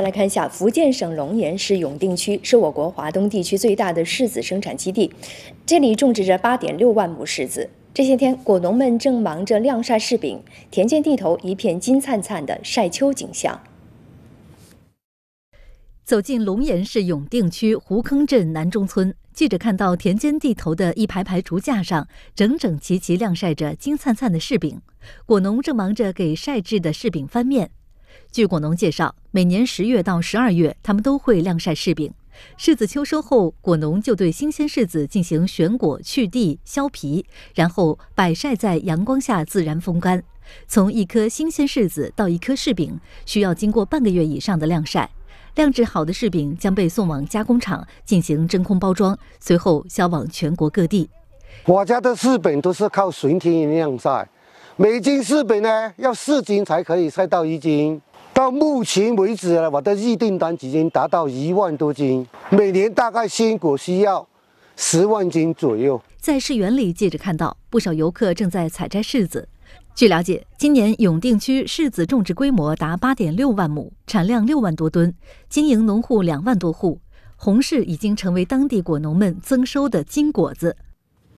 再来看一下，福建省龙岩市永定区是我国华东地区最大的柿子生产基地。这里种植着8.6万亩柿子。这些天，果农们正忙着晾晒柿饼，田间地头一片金灿灿的晒秋景象。走进龙岩市永定区湖坑镇南中村，记者看到田间地头的一排排竹架上整整齐齐晾晒着金灿灿的柿饼，果农正忙着给晒制的柿饼翻面。据果农介绍，每年十月到十二月，他们都会晾晒柿饼。柿子秋收后，果农就对新鲜柿子进行选果、去蒂、削皮，然后摆晒在阳光下自然风干。从一颗新鲜柿子到一颗柿饼，需要经过半个月以上的晾晒。晾制好的柿饼将被送往加工厂进行真空包装，随后销往全国各地。我家的柿饼都是靠纯天然晾晒，每斤柿饼呢要四斤才可以晒到一斤。到目前为止，我的预订单已经达到一万多斤。每年大概鲜果需要十万斤左右。在市园里，记者看到不少游客正在采摘柿子。据了解，今年永定区柿子种植规模达八点六万亩，产量六万多吨，经营农户两万多户。红柿已经成为当地果农们增收的金果子。